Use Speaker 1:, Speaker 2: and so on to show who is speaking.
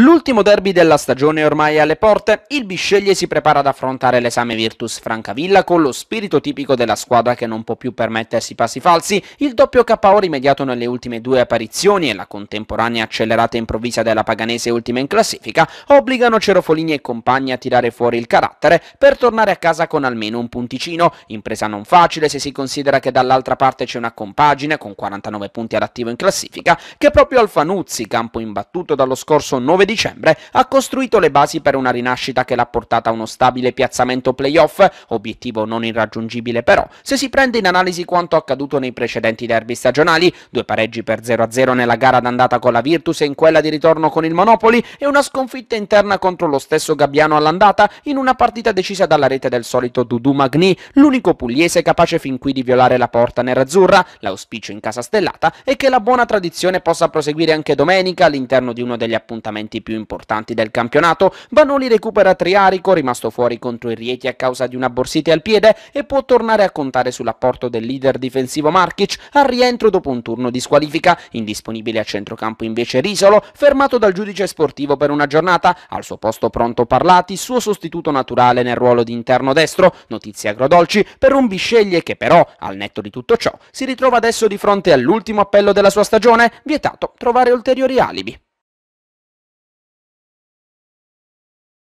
Speaker 1: L'ultimo derby della stagione è ormai alle porte, il Bisceglie si prepara ad affrontare l'esame Virtus Francavilla con lo spirito tipico della squadra che non può più permettersi passi falsi, il doppio KO rimediato nelle ultime due apparizioni e la contemporanea accelerata improvvisa della Paganese ultima in classifica obbligano Cerofolini e compagni a tirare fuori il carattere per tornare a casa con almeno un punticino, impresa non facile se si considera che dall'altra parte c'è una compagine con 49 punti ad attivo in classifica che proprio Alfanuzzi, campo imbattuto dallo scorso 9 dicembre ha costruito le basi per una rinascita che l'ha portata a uno stabile piazzamento playoff, obiettivo non irraggiungibile però, se si prende in analisi quanto accaduto nei precedenti derby stagionali, due pareggi per 0-0 nella gara d'andata con la Virtus e in quella di ritorno con il Monopoli e una sconfitta interna contro lo stesso Gabbiano all'andata in una partita decisa dalla rete del solito Dudu Magni, l'unico pugliese capace fin qui di violare la porta nerazzurra, l'auspicio in casa stellata è che la buona tradizione possa proseguire anche domenica all'interno di uno degli appuntamenti parti più importanti del campionato, Vanoli recupera Triarico, rimasto fuori contro il Rieti a causa di una borsite al piede, e può tornare a contare sull'apporto del leader difensivo Markic al rientro dopo un turno di squalifica, indisponibile a centrocampo invece Risolo, fermato dal giudice sportivo per una giornata, al suo posto pronto Parlati, suo sostituto naturale nel ruolo di interno destro, Notizie agrodolci per un Bisceglie che però, al netto di tutto ciò, si ritrova adesso di fronte all'ultimo appello della sua stagione, vietato trovare ulteriori alibi.